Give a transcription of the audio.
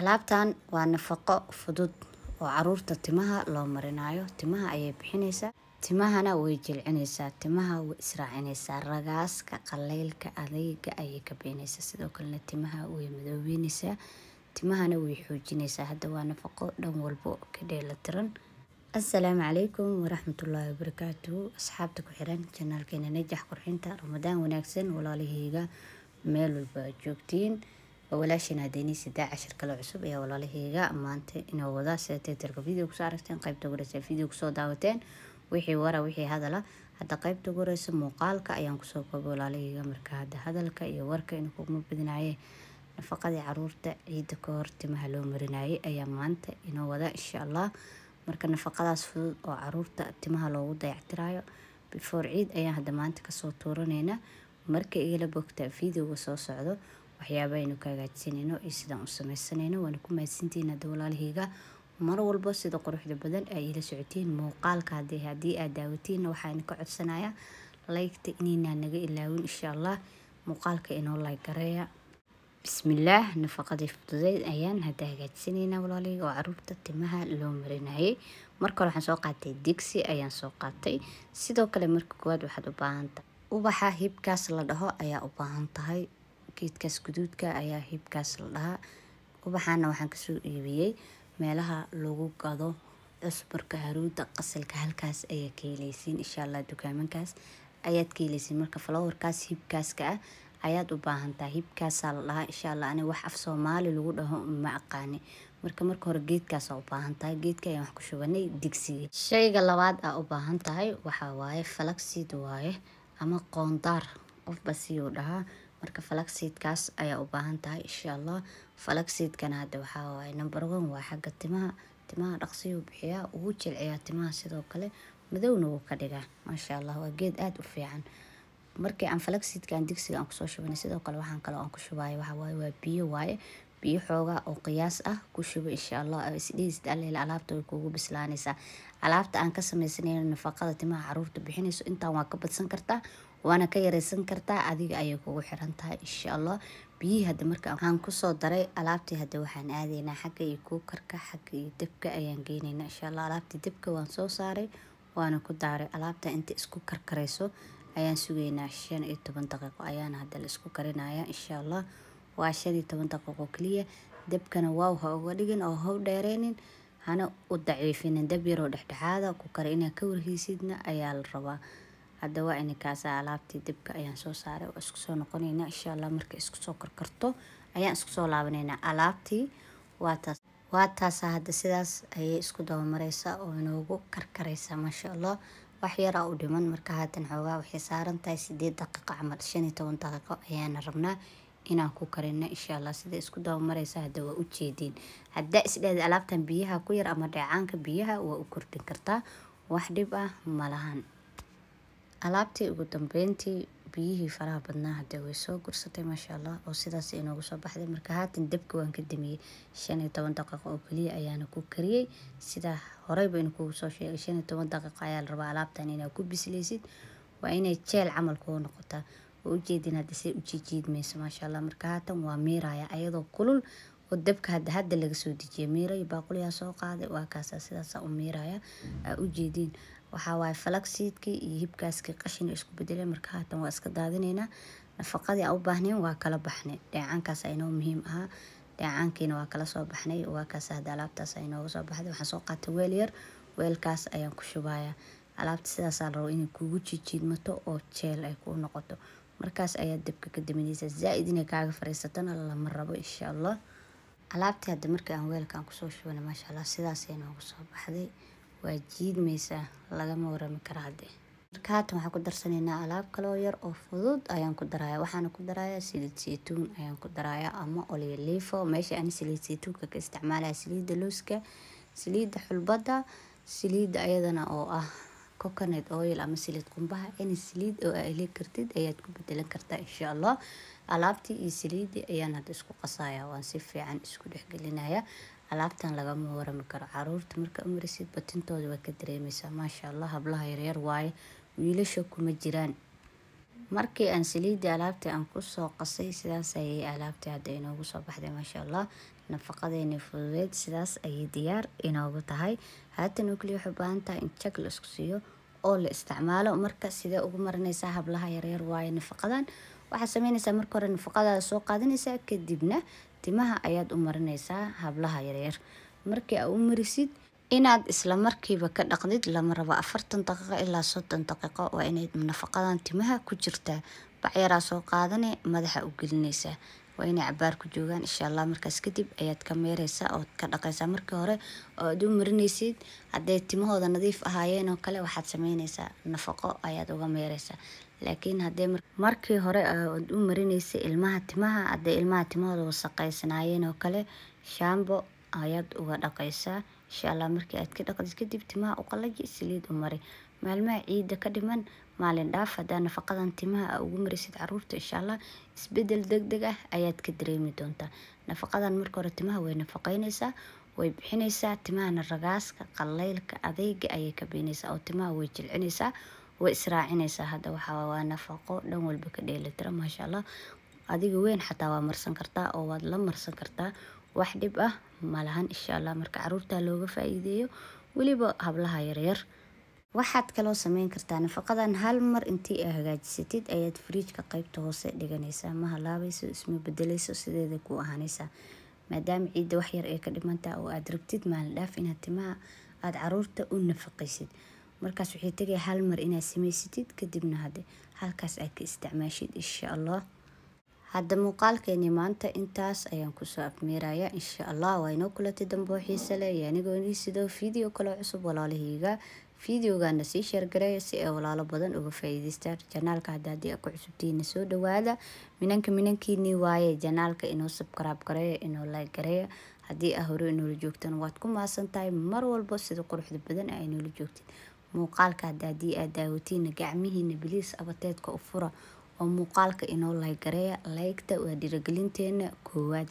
alaabtan waa nafaqo fudud oo caruurta timaha loo marinaayo timaha ayay bixinaysaa timahana way jilcinaysaa timaha way israacinaysaa ragaaska qaleylka adayga ayay ka beenaysaa sidoo kalena timaha way madoobeynaysaa timahana way xoojinaysaa hadda waa nafaqo dhan walbo ka dheelatiran assalaamu calaykum waraxmatullaahi wabarakaatuhu asxaabta ku xiran janaalkeena najax qurxinta ramadaan wanaagsan walaalahayga meel walba joogtiin waa walaashina denis daa cashir kale cusub ayaa walaalaheyga maanta inoo wadaa sida titarka video kusoo aragteen qaybta goreysa video kusoo daawateen wixii wara wixii hadala hadda qaybta goreysa muuqaalka ayaan kusoo koobay walaalaheyga marka hadda hadalka iyo warka in kuma badinaye nafaqadii caruurta ciidda ka timaha loo marinayay ayaa maanta inoo wada insha allah marka nafaqadaas fudud oo caruurta timaha loogu dayactirayo before ciid ayaan hadda maanta kasoo tuuraneyna marka igala bogta videoga soo socdo waxyaaba aynu ka hagaajsanayno iyo sidaan u samaysanayno waana ku mahadsantihiin hadda walaalahayga mar walba sida quruxda badan ay ila socotiin muuqaalka hadee haddii aad daawatiinna waxaan ka codsanayaa laygta inaynaan naga ilaawin insha allah muuqaalka inoo layggareeya bismillaah nafaqadii fududeyd ayaan hadda hagaajisanaynaa walaalahayga oo caruurta timaha loo marinayay marka hore waxaan soo qaatay digsi ayaan soo qaatay sidoo kale marka koowaad waxaad u baahan tahay ubaxa hibkaas la dhaho ayaa u baahan tahay geedkaas guduudka ayaa hibkaas la dhahaa ubaxaana waxaan kasoo iibiyey meelaha lagu gado cusbarka haruuda qasalka halkaas ayaa ka heleysiin insha allah dukaamankaas ayaad ka marka falowarkaas hibkaaska ah ayaad u baahantaa hibkaasaa la dhahaa insha allah ani wax af soomaali lagu dhaho ma aqaani marka marka hore geedkaasa u baahan geedka ayaan wax ku shubanay digsiga shayga labaad aa u baahan tahay waxaa waaye falagsid waaye ama qoondaar qofba siyuu dhahaa marka falaksiidkaas ayaa u baahan tahay insha allah falagsiidkana hadda waxaa number one waa xagga timaha timaha dhaqsiyuu bixiyaa ugu jilciyaa timaha sidoo kale madowna wuu ka dhigaa maasha allah waa geed aada u fiican markii aan falaksiidkan digsiga aan kusoo shubanay sidoo kale waxaan kaloo aan ku shubayo waxaa waa biyo waaye biyo xoogaa oo qiyaas ah ku shubo insha allah isdhihisid alaabta way kuugu bislaanaysaa alaabta aan ka samaysanayno nafaqada timaha caruurta bixinayso intaan waa ka badsan kartaa waana ka yareysan kartaa adiga ayay kugu xiran tahay insha allah biyihii hadda marka waxaan kusoo daray alaabtii hadda waxaan aadaynaa xagga iyo kuukarka xagga iyo dabka ayaan geynaynaa insha allah alaabtii dabka waan soo saaray waana ku daaray alaabta inta isku karkarayso ayaan sugaynaa shan iyo toban daqiiqo ayaana hadda la isku karinayaa insha allah waa shan iyo toban daqiiqo keliya dabkana waaw ha uga dhigin oo ha u dheereynin hana u daciifinin dab yaroo dhexdhexaada ku kara inaad ka warheysidna ayaa la rabaa hadda waa inakaasa alaabtii dibka ayaan soo saaray oo isku soo noqonaynaa insha allah marka isku soo karkarto ayaan isku soo laabanaynaa alaabtii waataas waa taasa hadda sidaas ayay isku dabamareysa oo inoogu karkareysaa maasha allah wax yaraa u dhiman marka haatan xoogaa waxay saaran tahay sideed daqiiqo camal shan iyo toban daqiiqo ayaana rabnaa inaan ku karina insha allah siday isku dabamareysa hadda waa u haddaa isdhehda alaabtan biyaha ku yar ama dheecaanka biyaha waa u kordhin kartaa wax dhib ah malahan alaabtii ugu dambeyntii biyihii faraha badnaa hadee way soo gursatay maasha allah oo sidaas inoogu soo baxday marka haatan dabki waan ka damiyey shan iyo toban daqiiqo oo keliya ayaana ku kariyey sidaa horeyba in kugu soo sheegay shan iyo toban daqiiqo ayaa la rabaa alaabtan inaa ku bisleysid waa inay jeel camal kuu noqotaa oo ujeedin hadda se ujijiidmayso maasha allah marka haatan waa miiraya ayadoo kulul oo dabka hadda hadda laga soo dejiyay miira iyo soo qaaday waa kaasaa sidaasa u miiraya aa ujeediin waxaa falagsiidkii iyo hibkaaskii qashin isku bedeleen marka haatan waa iska daadineynaa nafaqadii aan u baahneen waa kala baxnay dheecaankaas aynoo muhiim ahaa dheecaankiina waa kala soo baxnay waakaas alaabtaas aynooga soo baxday waxaan soo qaatay weel yar weelkaas ayaan ku shubayaa alaabta sidaasaa la rabo inay kuugu jijiidmato oo jeel ay kuu noqoto markaas ayaa dabka ka daminaysaa zaa-id inay kaaga fariisatana lama rabo insha allah alaabtii hadda markii aan weelkaan kusoo shubana maasha allah sidaasay noogu soo baxday waa jiidmaysaa lagama warami kara hadde marka waxaan ku darsanaynaa alaab kaloo yar oo fudud ayaan ku darayaa waxaana ku darayaa saliid saytuun ayaan ku darayaa ama olyaliifo meesha aan saliid saytuunka ka isticmaalaya saliidda looska saliidda xulbadda saliidda ayadana oo ah coconut oil ama saliid qumbaha ini saliid oo aa heli kartid ayaad ku bedelan kartaa insha allah alaabtii iyo saliidii ayaan hadda isku qasaya waan si fiican isku dhexgelinayaa alaabtan lagama warami karo caruurta marka umarisid batintooda waa ka dareemeysaa maasha allah hablaha yaryar waaye wiilasha kuma jiraan markii aan saliidii alaabtii aan kusoo qasay sidaas ayay alaabtii hadda inoogu soo baxday maasha allah nafaqadeeni fududeed sidaas ayay diyaar inoogu tahay haatan oo kaliya waxay ubaahan tahay in jag la isku siiyo oo la isticmaalo marka sidee ugu marinaysaa hablaha yaryar waaye nafaqadan waxaa sameynaysaa marka hore nafaqadaada soo qaadanaysaa kadibna timaha ayaad u marinaysaa hablaha yaryar markii aa u marisid inaad isla markiiba ka dhaqdid lama rabo afartan daqiiqo ilaa soddon daqiiqo waa inayd nafaqadan timaha ku jirtaa bac yaraa soo qaadane madaxa u gelinaysaa waa inay cabaar ku joogaan insha allah markaas kadib ayaad ka meereysaa ood ka dhaqaysaa markii hore ooad u marinaysid hadday timahooda nadiif ahaayeen oo kale waxaad sameyneysaa nafaqo ayaad uga meereysaa laakiin hadee markii hore ah, oad u marinaysay ilmaha timaha hadday ilmaha timahooda wasaqeysanaayeen oo kale shaambo ayaad uga dhaqaysaa insha allah markii aad ka dhaqdid kadib timaha u qalaji saliid u mari maalmaha ciidda ka dhiman maalin dhaaf haddaa nafaqadan timaha aa ah ugu marisid caruurta insha allah isbedel degdeg ah ayaad ka dareemi doontaa nafaqadan marka hore timaha way nafaqeyneysaa way bixineysaa timahana ragaaska qalaylka adeyga ayay ka beeneysaa oo timaha way jilcineysaa way israacineysaa hadda waxaa waa nafaqo dhan walba ka dheelitira maasha allah adiga weyn xataa waa marsan kartaa oo waad la marsan kartaa wax dhib ah malahan insha allah marka caruurta looga faaiideeyo weliba hablaha yaryar waxaad kaloo sameyn kartaa nafaqadan hal mar intii a hagaajisatid ayaad friijka qeybta hoose dhiganaysaa ma halaabayso isma bedeleyso sideeda ku ahaanaysaa maadaama ciidda waxyar ee ka dhimantaa oo aad rabtid maalin dhaaf inaad timaha aada caruurta u nafaqaysid markaas waxay tegaya hal mar inaad samaysatid kadibna hade halkaas aad ka isticmaashid insha allah hadda muuqaalkeeni maanta intaas ayaan kusoo afmeeraya insha allah waa inoo kulanti damboo xiise leh iyo anigoo inii sidoo video kale cusub walaalahayga videogana sii sheergareeya si ay walaalo badan uga faa'iidaystaan janaalka hadda a ku cusubtihiina soo dhawaada minanka minankiinii waaye janaalka inoo sabkaraab gareeya inoo like gareeya haddii a hore inoola joogtaan waad ku maasan tahay mar walbo sida quruxda badan a inoola joogtiin muuqaalka hadda haddii aad gacmihiina biliis abateedka u fura oo muuqaalka inoo lahay laygta waa dhiirigelinteena koowaad